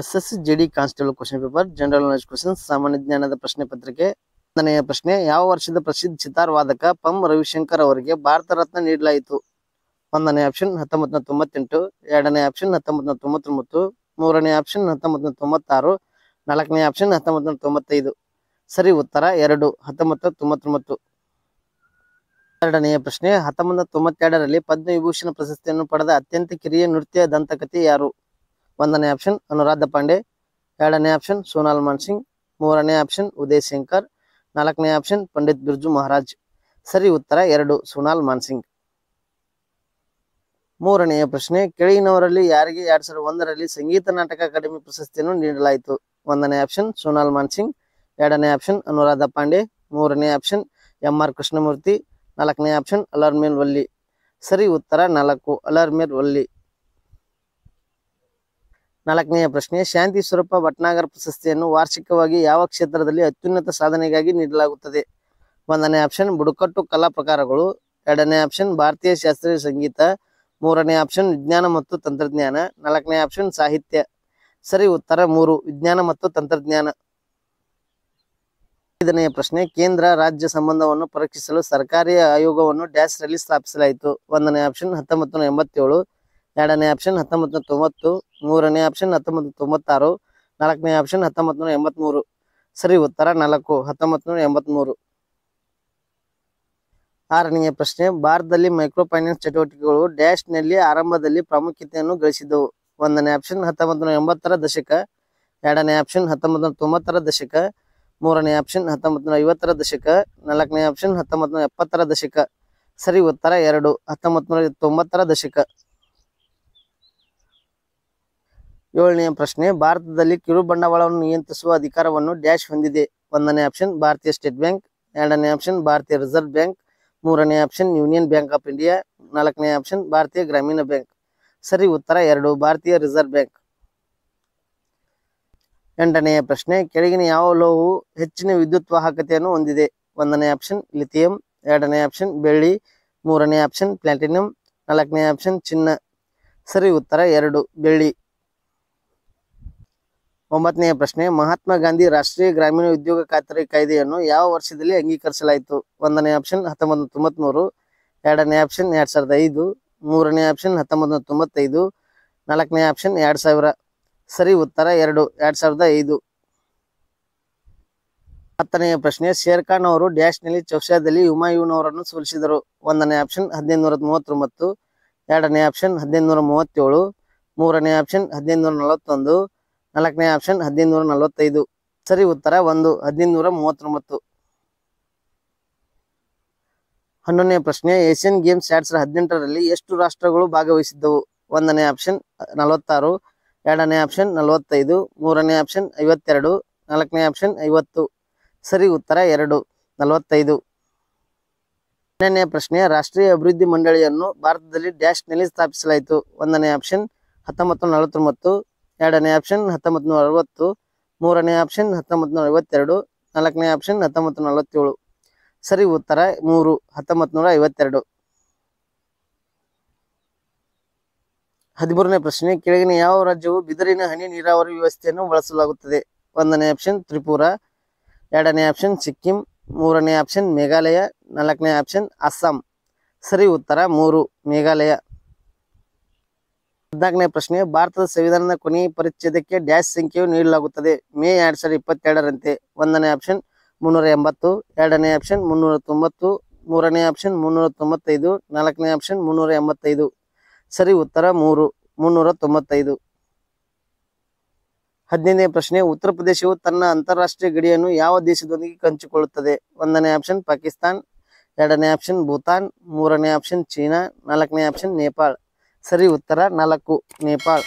S S JD D constable question paper general knowledge question ಸಾಮಾನ್ಯ ಜ್ಞಾನದ ಪ್ರಶ್ನೆ ಪತ್ರಿಕೆ ಒಂದನೆಯ ಪ್ರಶ್ನೆ ಯಾವ ವರ್ಷದ ಪ್ರಸಿದ್ಧ ಚಿತಾರ ವಾದಕ ಪಂ ರವಿಶಂಕರ್ ಅವರಿಗೆ ಭಾರತ ರತ್ನ ನೀಡಲಾಯಿತು ಒಂದನೇ ಆಪ್ಷನ್ ಹತ್ತೊಂಬತ್ ತೊಂಬತ್ತೆಂಟು ಎರಡನೇ ಆಪ್ಷನ್ ಹತ್ತೊಂಬತ್ ತೊಂಬತ್ತೊಂಬತ್ತು ಮೂರನೇ ಆಪ್ಷನ್ ಹತ್ತೊಂಬತ್ ತೊಂಬತ್ತಾರು ನಾಲ್ಕನೇ ಆಪ್ಷನ್ ಹತ್ತೊಂಬತ್ ತೊಂಬತ್ತೈದು ಸರಿ ಉತ್ತರ ಎರಡು ಹತ್ತೊಂಬತ್ತು ತೊಂಬತ್ತೊಂಬತ್ತು ಎರಡನೆಯ ಪ್ರಶ್ನೆ ಹತ್ತೊಂಬತ್ತ ತೊಂಬತ್ತೆರಡರಲ್ಲಿ ಪದ್ಮವಿಭೂಷಣ ಪ್ರಶಸ್ತಿಯನ್ನು ಪಡೆದ ಅತ್ಯಂತ ಕಿರಿಯ ನೃತ್ಯ ದಂತಕಥೆ ಯಾರು ಒಂದನೇ ಆಪ್ಷನ್ ಅನುರಾಧ ಪಾಂಡೆ ಎರಡನೇ ಆಪ್ಷನ್ ಸೋನಾಲ್ ಮಾನ್ಸಿಂಗ್ ಮೂರನೇ ಆಪ್ಷನ್ ಉದಯ್ ಶಂಕರ್ ನಾಲ್ಕನೇ ಆಪ್ಷನ್ ಪಂಡಿತ್ ಬಿರ್ಜು ಮಹಾರಾಜ್ ಸರಿ ಉತ್ತರ ಎರಡು ಸೋನಾಲ್ ಮಾನ್ಸಿಂಗ್ ಮೂರನೆಯ ಪ್ರಶ್ನೆ ಕೆಳಗಿನವರಲ್ಲಿ ಯಾರಿಗೆ ಎರಡ್ ಸಾವಿರದ ಒಂದರಲ್ಲಿ ಸಂಗೀತ ನಾಟಕ ಅಕಾಡೆಮಿ ಪ್ರಶಸ್ತಿಯನ್ನು ನೀಡಲಾಯಿತು ಒಂದನೇ ಆಪ್ಷನ್ ಸೋನಾಲ್ ಮಾನ್ಸಿಂಗ್ ಎರಡನೇ ಆಪ್ಷನ್ ಅನುರಾಧ ಪಾಂಡೆ ಮೂರನೇ ಆಪ್ಷನ್ ಎಂ ಆರ್ ಕೃಷ್ಣಮೂರ್ತಿ ನಾಲ್ಕನೇ ಆಪ್ಷನ್ ಅಲರ್ಮೇಲ್ ವಲ್ಲಿ ಸರಿ ಉತ್ತರ ನಾಲ್ಕು ಅಲರ್ಮೇಲ್ ವಲ್ಲಿ ನಾಲ್ಕನೆಯ ಪ್ರಶ್ನೆ ಶಾಂತಿ ಸ್ವರೂಪ ಭಟ್ನಾಗರ್ ಪ್ರಶಸ್ತಿಯನ್ನು ವಾರ್ಷಿಕವಾಗಿ ಯಾವ ಕ್ಷೇತ್ರದಲ್ಲಿ ಅತ್ಯುನ್ನತ ಸಾಧನೆಗಾಗಿ ನೀಡಲಾಗುತ್ತದೆ ಒಂದನೇ ಆಪ್ಷನ್ ಬುಡಕಟ್ಟು ಕಲಾ ಪ್ರಕಾರಗಳು ಎರಡನೇ ಆಪ್ಷನ್ ಭಾರತೀಯ ಶಾಸ್ತ್ರೀಯ ಸಂಗೀತ ಮೂರನೇ ಆಪ್ಷನ್ ವಿಜ್ಞಾನ ಮತ್ತು ತಂತ್ರಜ್ಞಾನ ನಾಲ್ಕನೇ ಆಪ್ಷನ್ ಸಾಹಿತ್ಯ ಸರಿ ಉತ್ತರ ಮೂರು ವಿಜ್ಞಾನ ಮತ್ತು ತಂತ್ರಜ್ಞಾನ ಐದನೆಯ ಪ್ರಶ್ನೆ ಕೇಂದ್ರ ರಾಜ್ಯ ಸಂಬಂಧವನ್ನು ಪರೀಕ್ಷಿಸಲು ಸರ್ಕಾರಿ ಆಯೋಗವನ್ನು ಡ್ಯಾಶ್ ರಲ್ಲಿ ಸ್ಥಾಪಿಸಲಾಯಿತು ಒಂದನೇ ಆಪ್ಷನ್ ಹತ್ತೊಂಬತ್ತು ಎಂಬತ್ತೇಳು ಎರಡನೇ ಆಪ್ಷನ್ ಹತ್ತೊಂಬತ್ತು ತೊಂಬತ್ತು ಮೂರನೇ ಆಪ್ಷನ್ ಹತ್ತೊಂಬತ್ತು ತೊಂಬತ್ತಾರು ನಾಲ್ಕನೇ ಆಪ್ಷನ್ ಹತ್ತೊಂಬತ್ತು ನೂರ ಎಂಬತ್ಮೂರು ಸರಿ ಉತ್ತರ ನಾಲ್ಕು ಹತ್ತೊಂಬತ್ತು ನೂರ ಮೂರು ಆರನೆಯ ಪ್ರಶ್ನೆ ಭಾರತದಲ್ಲಿ ಮೈಕ್ರೋ ಫೈನಾನ್ಸ್ ಚಟುವಟಿಕೆಗಳು ನಲ್ಲಿ ಆರಂಭದಲ್ಲಿ ಪ್ರಾಮುಖ್ಯತೆಯನ್ನು ಗಳಿಸಿದವು ಒಂದನೇ ಆಪ್ಷನ್ ಹತ್ತೊಂಬತ್ತು ನೂರ ಎಂಬತ್ತರ ದಶಕ ಎರಡನೇ ಆಪ್ಷನ್ ಹತ್ತೊಂಬತ್ತು ನೂರ ತೊಂಬತ್ತರ ದಶಕ ಮೂರನೇ ಆಪ್ಷನ್ ಹತ್ತೊಂಬತ್ತು ನೂರ ಐವತ್ತರ ದಶಕ ನಾಲ್ಕನೇ ಆಪ್ಷನ್ ಹತ್ತೊಂಬತ್ತು ನೂರ ಎಪ್ಪತ್ತರ ದಶಕ ಸರಿ ಉತ್ತರ ಎರಡು ಹತ್ತೊಂಬತ್ತು ನೂರ ತೊಂಬತ್ತರ ದಶಕ ಏಳನೆಯ ಪ್ರಶ್ನೆ ಭಾರತದಲ್ಲಿ ಕಿರು ಬಂಡವಾಳವನ್ನು ನಿಯಂತ್ರಿಸುವ ಅಧಿಕಾರವನ್ನು ಡ್ಯಾಶ್ ಹೊಂದಿದೆ ಒಂದನೇ ಆಪ್ಷನ್ ಭಾರತೀಯ ಸ್ಟೇಟ್ ಬ್ಯಾಂಕ್ ಎರಡನೇ ಆಪ್ಷನ್ ಭಾರತೀಯ ರಿಸರ್ವ್ ಬ್ಯಾಂಕ್ ಮೂರನೇ option Union Bank of India ನಾಲ್ಕನೇ ಆಪ್ಷನ್ ಭಾರತೀಯ ಗ್ರಾಮೀಣ ಬ್ಯಾಂಕ್ ಸರಿ ಉತ್ತರ ಎರಡು ಭಾರತೀಯ ರಿಸರ್ವ್ ಬ್ಯಾಂಕ್ ಎಂಟನೆಯ ಪ್ರಶ್ನೆ ಕೆಳಗಿನ ಯಾವ ಲೋಹವು ಹೆಚ್ಚಿನ ವಿದ್ಯುತ್ ವಾಹಕತೆಯನ್ನು ಹೊಂದಿದೆ ಒಂದನೇ ಆಪ್ಷನ್ ಲಿಥಿಯಂ ಎರಡನೇ ಆಪ್ಷನ್ ಬೆಳ್ಳಿ ಮೂರನೇ ಆಪ್ಷನ್ ಪ್ಲಾಟಿನಂ ನಾಲ್ಕನೇ ಆಪ್ಷನ್ ಚಿನ್ನ ಸರಿ ಉತ್ತರ ಎರಡು ಬೆಳ್ಳಿ ಒಂಬತ್ತನೆಯ ಪ್ರಶ್ನೆ ಮಹಾತ್ಮ ಗಾಂಧಿ ರಾಷ್ಟ್ರೀಯ ಗ್ರಾಮೀಣ ಉದ್ಯೋಗ ಖಾತರಿ ಕಾಯ್ದೆಯನ್ನು ಯಾವ ವರ್ಷದಲ್ಲಿ ಅಂಗೀಕರಿಸಲಾಯಿತು ಒಂದನೇ ಆಪ್ಷನ್ ಹತ್ತೊಂಬತ್ತು ತೊಂಬತ್ಮೂರು ಎರಡನೇ ಆಪ್ಷನ್ ಎರಡು ಸಾವಿರದ ಐದು ಮೂರನೇ ಆಪ್ಷನ್ ಹತ್ತೊಂಬತ್ತು ತೊಂಬತ್ತೈದು ನಾಲ್ಕನೇ ಆಪ್ಷನ್ ಎರಡು ಸಾವಿರ ಸರಿ ಉತ್ತರ ಎರಡು ಎರಡು ಸಾವಿರದ ಐದು ಹತ್ತನೆಯ ಪ್ರಶ್ನೆ ಶೇರ್ಖಾನ್ ಅವರು ಡ್ಯಾಶ್ನಲ್ಲಿ ಚೌಷಾದಲ್ಲಿ ಹುಮಾಯೂನ್ ಅವರನ್ನು ಸೋಲಿಸಿದರು ಒಂದನೇ ಆಪ್ಷನ್ ಹದಿನೈದು ನೂರ ಮೂವತ್ತೊಂಬತ್ತು ಎರಡನೇ ಆಪ್ಷನ್ ಹದಿನೈದು ನೂರ ಮೂವತ್ತೇಳು ಮೂರನೇ ಆಪ್ಷನ್ ಹದಿನೈದು ನೂರ ನಲವತ್ತೊಂದು ನಾಲ್ಕನೇ ಆಪ್ಷನ್ ಹದಿನೈದು ನಲವತ್ತೈದು ಸರಿ ಉತ್ತರ ಒಂದು ಹದಿನೈದು ನೂರ ಮೂವತ್ತೊಂಬತ್ತು ಹನ್ನೊಂದನೇ ಪ್ರಶ್ನೆ ಏಷ್ಯನ್ ಗೇಮ್ಸ್ ಎರಡ್ ಸಾವಿರದ ಹದಿನೆಂಟರಲ್ಲಿ ಎಷ್ಟು ರಾಷ್ಟ್ರಗಳು ಭಾಗವಹಿಸಿದ್ದವು ಒಂದನೇ ಆಪ್ಷನ್ ನಲವತ್ತಾರು ಎರಡನೇ ಆಪ್ಷನ್ ನಲವತ್ತೈದು ಮೂರನೇ ಆಪ್ಷನ್ ಐವತ್ತೆರಡು ನಾಲ್ಕನೇ ಆಪ್ಷನ್ ಐವತ್ತು ಸರಿ ಉತ್ತರ ಎರಡು ನಲವತ್ತೈದು ಹನ್ನೆರಡನೇ ಪ್ರಶ್ನೆ ರಾಷ್ಟ್ರೀಯ ಅಭಿವೃದ್ಧಿ ಮಂಡಳಿಯನ್ನು ಭಾರತದಲ್ಲಿ ಡ್ಯಾಶ್ನಲ್ಲಿ ಸ್ಥಾಪಿಸಲಾಯಿತು ಒಂದನೇ ಆಪ್ಷನ್ ಹತ್ತೊಂಬತ್ತು ನಲವತ್ತೊಂಬತ್ತು ಎರಡನೇ ಆಪ್ಷನ್ ಹತ್ತೊಂಬತ್ತು ನೂರ ಅರವತ್ತು ಮೂರನೇ ಆಪ್ಷನ್ ಹತ್ತೊಂಬತ್ತು ನೂರ ಐವತ್ತೆರಡು ನಾಲ್ಕನೇ ಆಪ್ಷನ್ ಹತ್ತೊಂಬತ್ತು ನಲವತ್ತೇಳು ಸರಿ ಉತ್ತರ ಮೂರು ಹತ್ತೊಂಬತ್ತು ನೂರ ಐವತ್ತೆರಡು ಹದಿಮೂರನೇ ಪ್ರಶ್ನೆ ಕೆಳಗಿನ ಯಾವ ರಾಜ್ಯವು ಬಿದಿರಿನ ಹನಿ ನೀರಾವರಿ ವ್ಯವಸ್ಥೆಯನ್ನು ಬಳಸಲಾಗುತ್ತದೆ ಒಂದನೇ ಆಪ್ಷನ್ ತ್ರಿಪುರ ಎರಡನೇ ಆಪ್ಷನ್ ಸಿಕ್ಕಿಂ ಮೂರನೇ ಆಪ್ಷನ್ ಮೇಘಾಲಯ ನಾಲ್ಕನೇ ಆಪ್ಷನ್ ಅಸ್ಸಾಂ ಸರಿ ಉತ್ತರ ಮೂರು ಮೇಘಾಲಯ ಹದಿನಾಲ್ಕನೇ ಪ್ರಶ್ನೆ ಭಾರತದ ಸಂವಿಧಾನದ ಕೊನೆಯ ಪರಿಚ್ಛೇದಕ್ಕೆ ಡ್ಯಾಶ್ ಸಂಖ್ಯೆಯು ನೀಡಲಾಗುತ್ತದೆ ಮೇ ಎರಡ್ ಸಾವಿರದ ಇಪ್ಪತ್ತೆರಡರಂತೆ ಒಂದನೇ ಆಪ್ಷನ್ ಮುನ್ನೂರ ಎಂಬತ್ತು ಎರಡನೇ ಆಪ್ಷನ್ ಮುನ್ನೂರ ತೊಂಬತ್ತು ಮೂರನೇ ಆಪ್ಷನ್ ಮುನ್ನೂರ ತೊಂಬತ್ತೈದು ನಾಲ್ಕನೇ ಆಪ್ಷನ್ ಮುನ್ನೂರ ಎಂಬತ್ತೈದು ಸರಿ ಉತ್ತರ ಮೂರು ಮುನ್ನೂರ ತೊಂಬತ್ತೈದು ಹದಿನೈದನೇ ಪ್ರಶ್ನೆ ಉತ್ತರ ಪ್ರದೇಶವು ತನ್ನ ಅಂತಾರಾಷ್ಟ್ರೀಯ ಗಡಿಯನ್ನು ಯಾವ ದೇಶದೊಂದಿಗೆ ಕಂಚಿಕೊಳ್ಳುತ್ತದೆ ಒಂದನೇ ಆಪ್ಷನ್ ಪಾಕಿಸ್ತಾನ್ ಎರಡನೇ ಆಪ್ಷನ್ ಭೂತಾನ್ ಮೂರನೇ ಆಪ್ಷನ್ ಚೀನಾ ನಾಲ್ಕನೇ ಆಪ್ಷನ್ ನೇಪಾಳ್ ಸರಿ ಉತ್ತರ ನಾಲ್ಕು ನೇಪಾಳ್